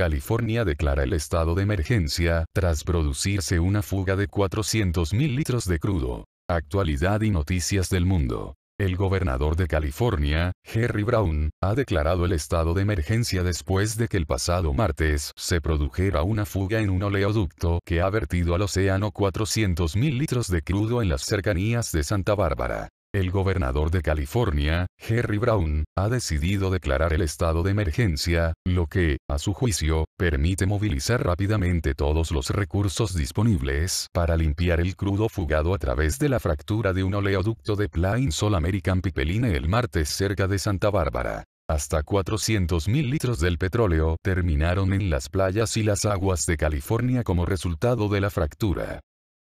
California declara el estado de emergencia, tras producirse una fuga de 400.000 litros de crudo. Actualidad y noticias del mundo. El gobernador de California, Jerry Brown, ha declarado el estado de emergencia después de que el pasado martes se produjera una fuga en un oleoducto que ha vertido al océano 400.000 litros de crudo en las cercanías de Santa Bárbara. El gobernador de California, Jerry Brown, ha decidido declarar el estado de emergencia, lo que, a su juicio, permite movilizar rápidamente todos los recursos disponibles para limpiar el crudo fugado a través de la fractura de un oleoducto de Plain Sol American Pipeline el martes cerca de Santa Bárbara. Hasta 400.000 litros del petróleo terminaron en las playas y las aguas de California como resultado de la fractura.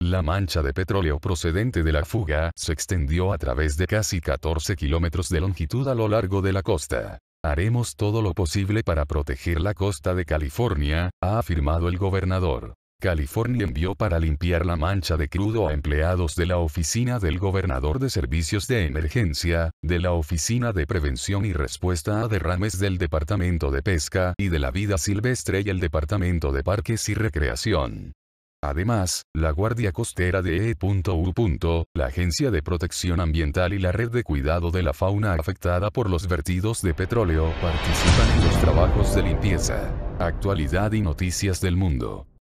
La mancha de petróleo procedente de la fuga se extendió a través de casi 14 kilómetros de longitud a lo largo de la costa. Haremos todo lo posible para proteger la costa de California, ha afirmado el gobernador. California envió para limpiar la mancha de crudo a empleados de la Oficina del Gobernador de Servicios de Emergencia, de la Oficina de Prevención y Respuesta a Derrames del Departamento de Pesca y de la Vida Silvestre y el Departamento de Parques y Recreación. Además, la Guardia Costera de E.U. La Agencia de Protección Ambiental y la Red de Cuidado de la Fauna afectada por los vertidos de petróleo participan en los trabajos de limpieza. Actualidad y noticias del mundo.